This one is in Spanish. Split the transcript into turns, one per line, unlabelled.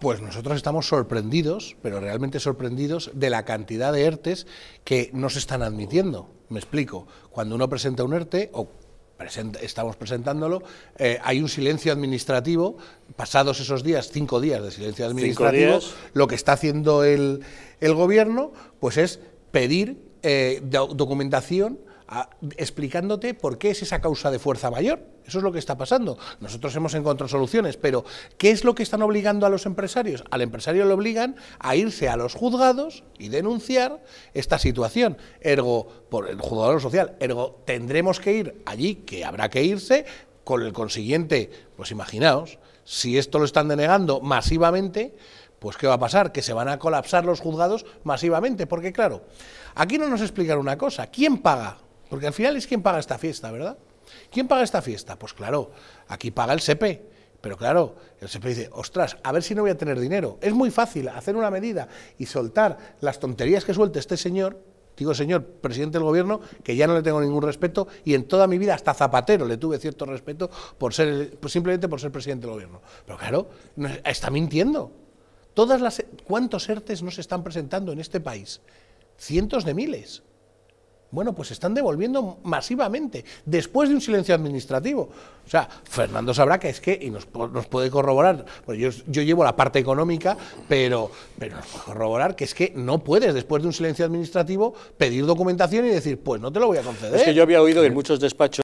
Pues nosotros estamos sorprendidos, pero realmente sorprendidos, de la cantidad de ERTES que no se están admitiendo. Me explico. Cuando uno presenta un ERTE, o estamos presentándolo, eh, hay un silencio administrativo. Pasados esos días, cinco días de silencio administrativo, lo que está haciendo el, gobierno pues es pedir eh, documentación explicándote por qué es esa causa de fuerza mayor. Eso es lo que está pasando. Nosotros hemos encontrado soluciones, pero ¿qué es lo que están obligando a los empresarios? Al empresario le obligan a irse a los juzgados y denunciar esta situación. Ergo, por el juzgador social, ergo, tendremos que ir allí, que habrá que irse, con el consiguiente, pues imaginaos, si esto lo están denegando masivamente, pues ¿qué va a pasar? Que se van a colapsar los juzgados masivamente, porque claro, aquí no nos explican una cosa, ¿quién paga? Porque al final es quien paga esta fiesta, ¿verdad? ¿Quién paga esta fiesta? Pues claro, aquí paga el SEPE. Pero claro, el SEPE dice, ostras, a ver si no voy a tener dinero. Es muy fácil hacer una medida y soltar las tonterías que suelte este señor, digo señor, presidente del gobierno, que ya no le tengo ningún respeto y en toda mi vida, hasta Zapatero, le tuve cierto respeto por ser, pues simplemente por ser presidente del gobierno. Pero claro, está mintiendo. Todas las, ¿Cuántos ERTES no se están presentando en este país? Cientos de miles. Bueno, pues se están devolviendo masivamente, después de un silencio administrativo. O sea, Fernando sabrá que es que, y nos, puede corroborar, Pues yo, llevo la parte económica, pero, pero nos puede corroborar que es que no puedes, después de un silencio administrativo, pedir documentación y decir, pues no te lo voy a conceder. Es que yo había oído en muchos despachos.